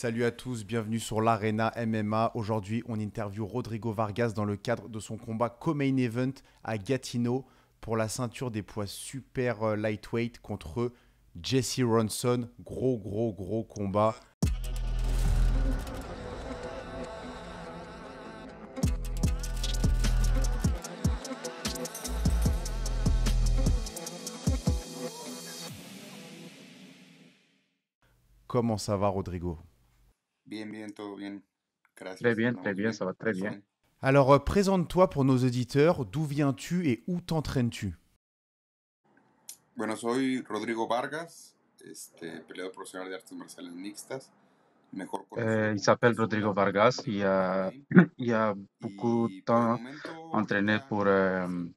Salut à tous, bienvenue sur l'Arena MMA. Aujourd'hui, on interview Rodrigo Vargas dans le cadre de son combat co-main event à Gatineau pour la ceinture des poids super euh, lightweight contre Jesse Ronson. Gros, gros, gros combat. Comment ça va, Rodrigo Bien, bien, tout bien. Gracias. Très bien, très bien, ça va très bien. Alors, euh, présente-toi pour nos auditeurs. D'où viens-tu et où t'entraînes-tu Bueno, soy Rodrigo Vargas, este, peleador profesional de artes marciales mixtas. Eh, il s'appelle Rodrigo Vargas. Il ah, a, a beaucoup de temps entraîné pour MMA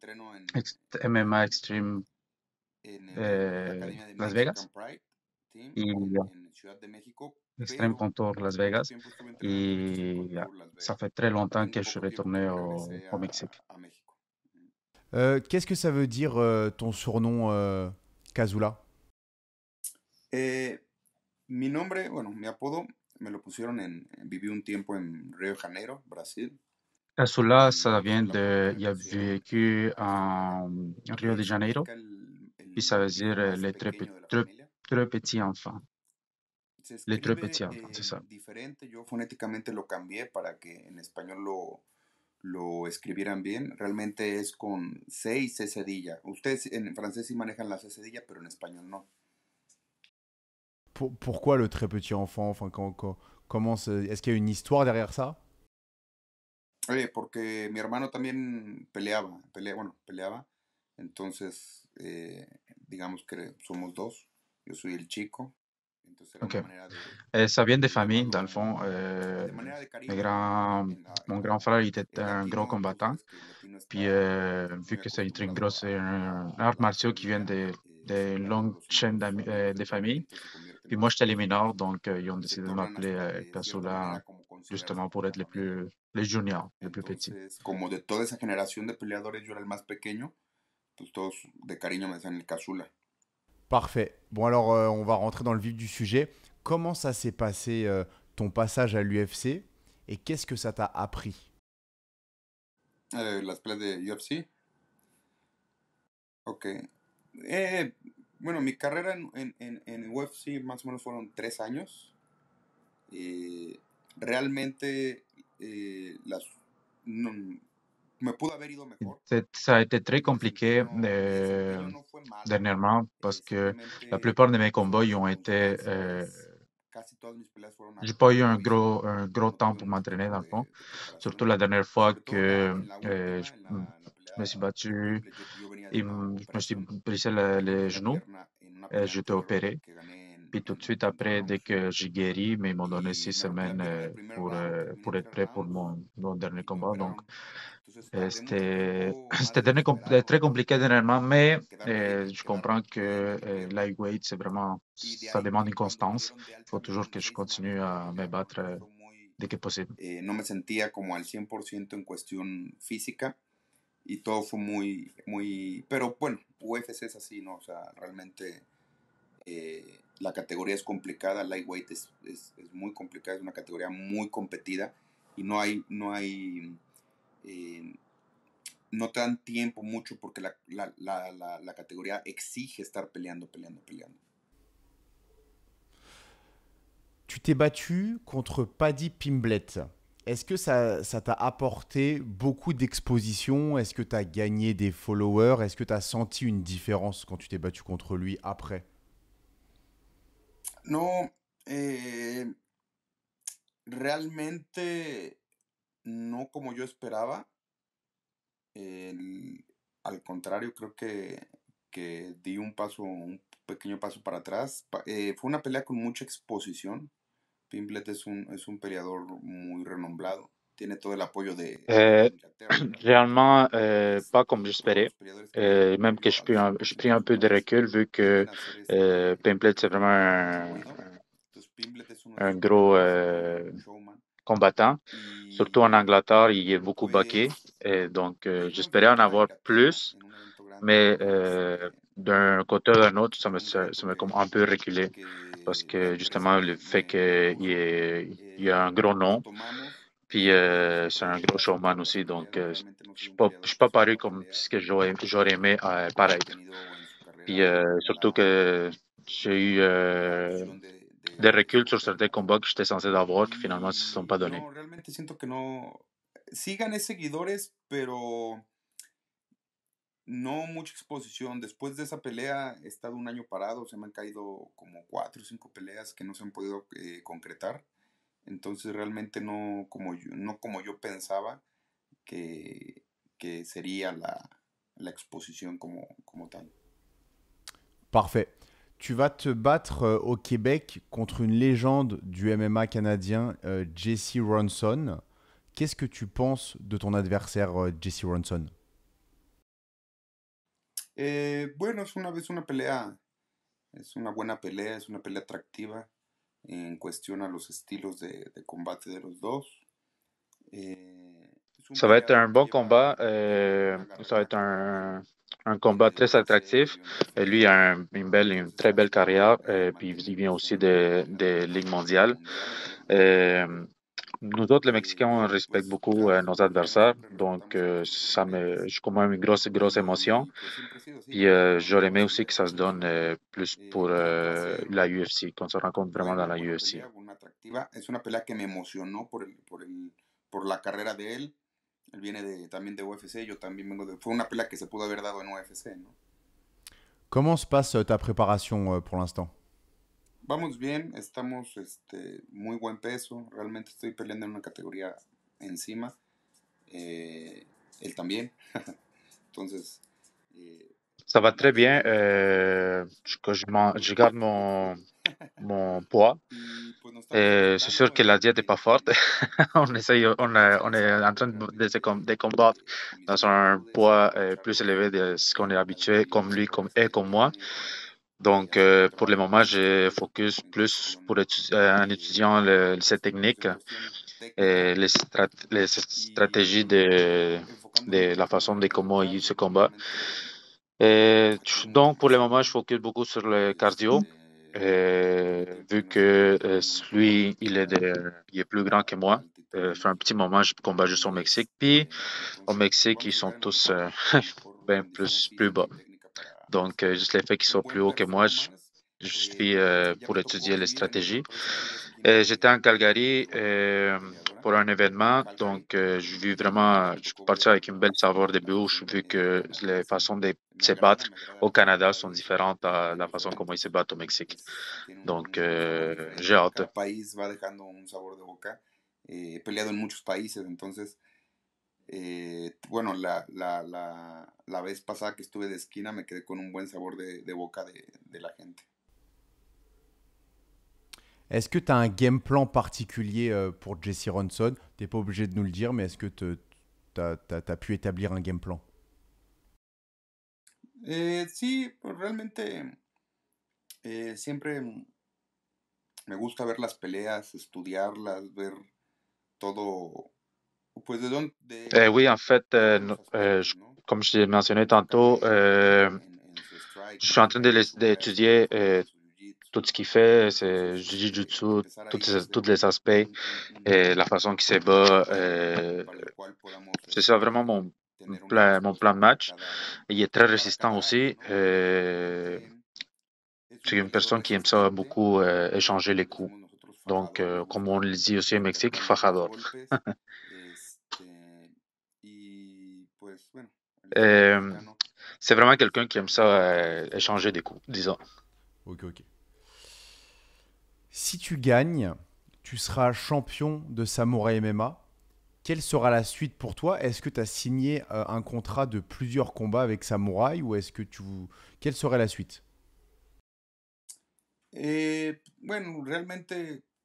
Extreme en eh, Las Vegas. en Ciudad de México, Extreme Contour Las Vegas. Et ça fait très longtemps que je suis retourné au, Mexique. Qu'est-ce que ça veut dire euh, ton surnom Casula? Euh, Kazula eh, Mi nombre, bueno, me lo pusieron en, un en Rio de Janeiro, Brasil. Casula, ça vient de, il a vécu um, en Rio de Janeiro, puis ça veut dire les très, très petits enfants. se escribe eh, diferente. Yo fonéticamente lo cambié para que en español lo, escribieran bien. Realmente es con C y C cedilla. Ustedes en francés sí manejan la C cedilla, pero en español no. ¿Por qué le très petit enfant enfin, quand, es que hay una historia y a Porque mi hermano también peleaba, bueno, peleaba. Entonces, eh, digamos que somos dos. Yo soy el chico Ok, ça vient de familles, dans le fond. mon grand frère était un grand combattant. Puis, vu que c'est une grosse un art martial qui vient de, eh, de chaîne chaînes euh, de famille. Puis moi, j'étais les mineurs, donc euh, ils ont décidé de m'appeler euh, justement pour être les plus, les junior, le plus petits. Comme de toute cette génération de peleadores, yo le plus petit, pues de cariño me Parfait. Bon, alors, euh, on va rentrer dans le vif du sujet. Comment ça s'est passé euh, ton passage à l'UFC et qu'est-ce que ça t'a appris eh, L'aspect de l'UFC Ok. Eh, bueno, mi carrera en, en, en, UFC más o menos fueron tres años. Eh, realmente eh, las, ça a été très compliqué eh, dernièrement parce que la plupart de mes combos ont été. Euh, j'ai pas eu un gros, un gros temps pour m'entraîner dans le fond. Surtout la dernière fois que je me suis battu, et je me suis les genoux et j'ai J'étais opéré. Puis tout de suite après, dès que j'ai guéri, mais ils m'ont donné six semaines euh, pour, euh, pour être prêt pour mon, dernier combat. Donc, euh, c'était très compliqué dernièrement, mais je comprends que lightweight, c'est vraiment, ça demande une constance. Il faut toujours que je continue à me battre dès que possible. Eh, ne me sentais comme al 100% en question physique. Et tout fue muy, muy, pero bueno, UFC es así, ¿no? O sea, realmente eh, la categoría es complicada, lightweight es, es, es, muy complicada, es una categoría muy competida y no hay, no hay, eh, no te dan tiempo mucho porque la, la, la, la, categoría exige estar peleando, peleando, peleando. Tu t'es battu contre Paddy Pimblett. Est-ce que ça, ça t'a apporté beaucoup d'exposition Est-ce que tu as gagné des followers Est-ce que tu as senti une différence quand tu t'es battu contre lui après No, eh, realmente no como yo esperaba. al contrario, creo que, que, di un paso, un pequeño paso para atrás. Eh, fue una pelea con mucha exposición. Pimblet es un, es un peleador muy renombrado. Réellement, pas comme j'espérais. Eh, même que je, un, je pris un peu de recul vu que eh, Pimplet c'est vraiment un, gros eh, combattant. Surtout en Angleterre, il est beaucoup baqué. Et donc, euh, j'espérais en avoir plus, mais euh, d'un côté ou d'un autre, ça me, ça me comme un peu reculé parce que justement, le fait qu'il y ait un gros nom. Puis euh, c'est un gros showman aussi, donc que euh, je ne suis pas, lo paru comme ce que j'aurais aimé euh, paraître. Puis euh, surtout que j'ai eu euh, des reculs sur certains combats que j'étais censé avoir qui finalement ne se sont pas donnés. Sigan gané seguidores, pero no mucha exposición. Después de esa pelea he estado un año parado, se me han caído como cuatro o cinco peleas que no se han podido eh, concretar. Entonces realmente no como yo, no como yo pensaba que, que sería la, la exposición como, como tal. Parfait. Tu vas te battre euh, au Québec contre une légende du MMA canadien, euh, Jesse Ronson. Qu'est-ce que tu penses de ton adversaire, euh, Jesse Ronson eh, Bueno, es una, es una pelea. Es una buena pelea, es una pelea atractiva en de, de de ça eh, va être un bon combat. ça va être eh, eh, un, un combat très attractif. Et lui a une, belle, une très belle carrière. Et puis il vient aussi de, de Ligue mondiale. Nous autres, les Mexicains, on respecte beaucoup euh, nos adversaires. Donc, euh, ça me, j'ai quand même une grosse, grosse émotion. Et euh, j'aurais aimé aussi que ça se donne plus pour la UFC, qu'on se rencontre vraiment dans la UFC. la de UFC, se en UFC, Comment se passe ta préparation pour l'instant vamos bien, estamos este, muy buen peso, realmente estoy peleando en una categoría encima, eh, él también, entonces... Eh, ça va très bien, euh, que je, je, garde mon, mon poids. Pues, eh, c'est sûr que la diète no pas forte. on, essaye, on, on, est en de, combattre un poids eh, plus élevé de ce qu'on est habitué, comme lui comme, et comme moi. Donc, euh, pour le moment, je focus plus pour euh, en étudiant le, cette technique et les, stratégies de, la façon de comment il se combat. donc, pour le moment, je focus beaucoup sur le cardio. vu que euh, lui, il est, il est plus grand que moi, euh, fait un petit moment, je combat juste au Mexique. Puis, au Mexique, ils sont tous bien plus, plus bas. Donc, euh, juste le fait qu'ils soient plus hauts que moi, je, suis euh, pour étudier les stratégies. Euh, j'étais en Calgary pour un événement, donc je vraiment, je suis parti avec une belle saveur de bouche, vu que les façons de se battre au Canada sont différentes à la façon comment ils se battent au Mexique. Donc j'ai hâte. Eh, bueno, la, vez pasada que estuve de esquina me quedé con un buen sabor de, boca de, la gente. est que tu as un game plan particulier euh, pour Jesse Ronson Tu n'es pas obligé de nous le dire, mais est-ce que tu as, pu établir un game plan eh, Sí, pues realmente eh, siempre me gusta ver las peleas, estudiarlas, ver todo Euh, oui, en fait, euh, euh, comme je l'ai mentionné tantôt, je suis en train d'étudier tout ce qu'il fait, c'est Jujutsu, tous les aspects, mm, mm, mm, et la façon qu'il se bat. c'est ça vraiment mon plan, mon plan de match. Il est très résistant aussi. c'est une personne qui aime ça beaucoup, échanger les coups. Donc, comme on le dit aussi au Mexique, fajador. Euh, ah, c'est vraiment quelqu'un qui aime ça euh, échanger des coups, disons. Ok, ok. Si tu gagnes, tu seras champion de Samurai MMA. Quelle sera la suite pour toi Est-ce que tu as signé euh, un contrat de plusieurs combats avec Samouraï ou est-ce que tu quelle serait la suite Eh, bueno, realmente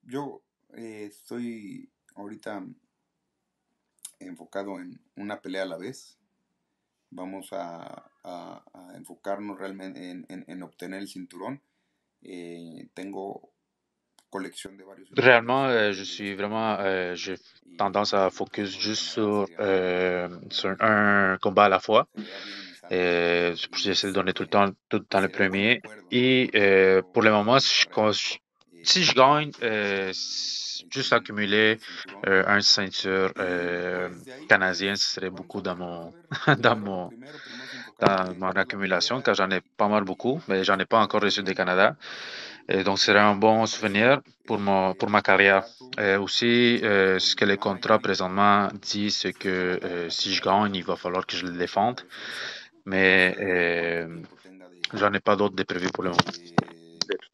yo eh, estoy ahorita enfocado en una pelea a la vez vamos a, a, a enfocarnos realmente en, en, en, obtener el cinturón. Et eh, tengo Réellement, euh, je vraiment, eh, j'ai tendance à focus juste sur, euh, sur, un combat à la fois. J'essaie de donner tout le temps, tout le temps le premier. Et euh, pour le eh, moment, je, si je gagne, euh, juste accumuler euh, un ceinture euh, canadienne, ce serait beaucoup dans mon, dans mon, accumulation, car j'en ai pas mal beaucoup, mais j'en ai pas encore reçu du Canada. Et donc, ce serait un bon souvenir pour, mon, pour ma carrière. aussi, euh, ce que les contrats présentement disent, c'est que si je gagne, il va falloir que je le défende. Mais j'en ai pas d'autres de prévus pour le moment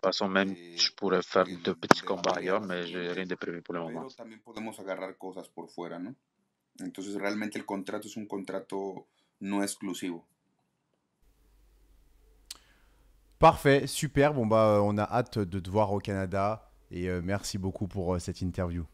façon, même eh, je pourrais faire eh, de petits combats ailleurs, mais j'ai rien de prévu pour le moment. nous choses Entonces realmente le contrat est un contrat non exclusif. Parfait, super. Bon bah on a hâte de te voir au Canada et euh, merci beaucoup pour euh, cette interview.